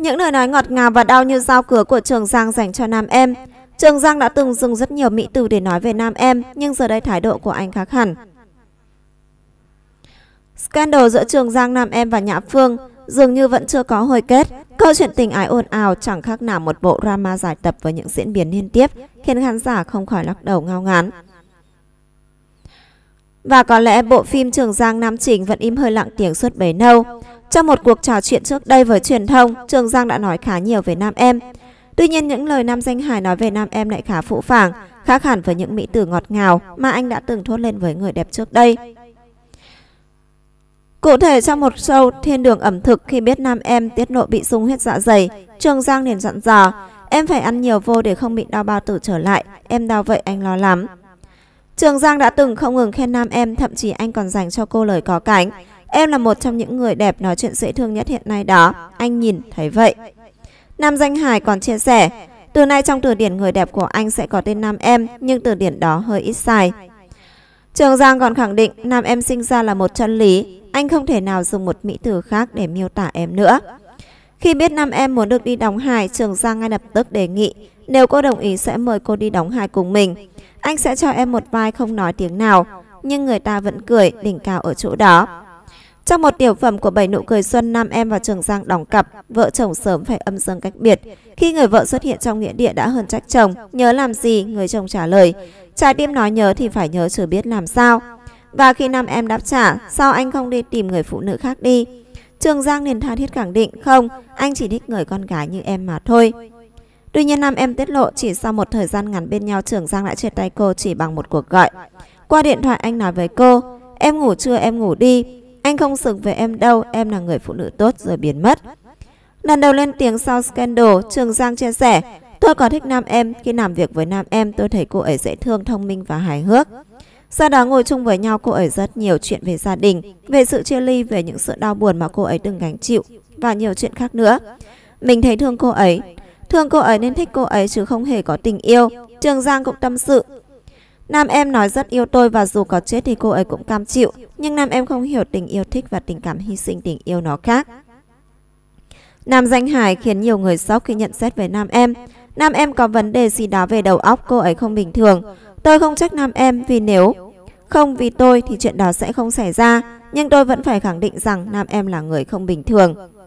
Những lời nói ngọt ngào và đau như dao cửa của Trường Giang dành cho nam em. Trường Giang đã từng dùng rất nhiều mỹ từ để nói về nam em, nhưng giờ đây thái độ của anh khác hẳn. Scandal giữa Trường Giang nam em và Nhã Phương dường như vẫn chưa có hồi kết. Câu chuyện tình ái ồn ào chẳng khác nào một bộ drama giải tập với những diễn biến liên tiếp, khiến khán giả không khỏi lắc đầu ngao ngán. Và có lẽ bộ phim Trường Giang Nam Chính vẫn im hơi lặng tiếng suốt bấy lâu. Trong một cuộc trò chuyện trước đây với truyền thông, Trường Giang đã nói khá nhiều về Nam Em. Tuy nhiên những lời Nam Danh Hải nói về Nam Em lại khá phụ phàng, khác hẳn với những mỹ từ ngọt ngào mà anh đã từng thốt lên với người đẹp trước đây. Cụ thể trong một show Thiên đường ẩm thực khi biết Nam Em tiết lộ bị sung huyết dạ dày, Trường Giang liền dặn dò, em phải ăn nhiều vô để không bị đau bao tử trở lại, em đau vậy anh lo lắm. Trường Giang đã từng không ngừng khen Nam Em, thậm chí anh còn dành cho cô lời có cánh. Em là một trong những người đẹp nói chuyện dễ thương nhất hiện nay đó, anh nhìn thấy vậy. Nam Danh Hải còn chia sẻ, từ nay trong từ điển người đẹp của anh sẽ có tên nam em, nhưng từ điển đó hơi ít xài. Trường Giang còn khẳng định nam em sinh ra là một chân lý, anh không thể nào dùng một mỹ từ khác để miêu tả em nữa. Khi biết nam em muốn được đi đóng hài, Trường Giang ngay lập tức đề nghị nếu cô đồng ý sẽ mời cô đi đóng hài cùng mình. Anh sẽ cho em một vai không nói tiếng nào, nhưng người ta vẫn cười, đỉnh cao ở chỗ đó. Trong một tiểu phẩm của bảy nụ cười xuân, nam em và Trường Giang đóng cặp, vợ chồng sớm phải âm dương cách biệt. Khi người vợ xuất hiện trong nghĩa địa đã hơn trách chồng, nhớ làm gì, người chồng trả lời. Trái tim nói nhớ thì phải nhớ chứ biết làm sao. Và khi nam em đáp trả, sao anh không đi tìm người phụ nữ khác đi? Trường Giang liền tha thiết khẳng định, không, anh chỉ thích người con gái như em mà thôi. Tuy nhiên nam em tiết lộ chỉ sau một thời gian ngắn bên nhau Trường Giang đã chia tay cô chỉ bằng một cuộc gọi. Qua điện thoại anh nói với cô, em ngủ chưa em ngủ đi. Anh không xứng về em đâu, em là người phụ nữ tốt rồi biến mất. Lần đầu lên tiếng sau scandal, Trường Giang chia sẻ, tôi có thích nam em, khi làm việc với nam em tôi thấy cô ấy dễ thương, thông minh và hài hước. Sau đó ngồi chung với nhau cô ấy rất nhiều chuyện về gia đình, về sự chia ly, về những sự đau buồn mà cô ấy từng gánh chịu và nhiều chuyện khác nữa. Mình thấy thương cô ấy, thương cô ấy nên thích cô ấy chứ không hề có tình yêu. Trường Giang cũng tâm sự, Nam em nói rất yêu tôi và dù có chết thì cô ấy cũng cam chịu, nhưng nam em không hiểu tình yêu thích và tình cảm hy sinh tình yêu nó khác. Nam danh Hải khiến nhiều người sốc khi nhận xét về nam em. Nam em có vấn đề gì đó về đầu óc cô ấy không bình thường. Tôi không trách nam em vì nếu không vì tôi thì chuyện đó sẽ không xảy ra. Nhưng tôi vẫn phải khẳng định rằng nam em là người không bình thường.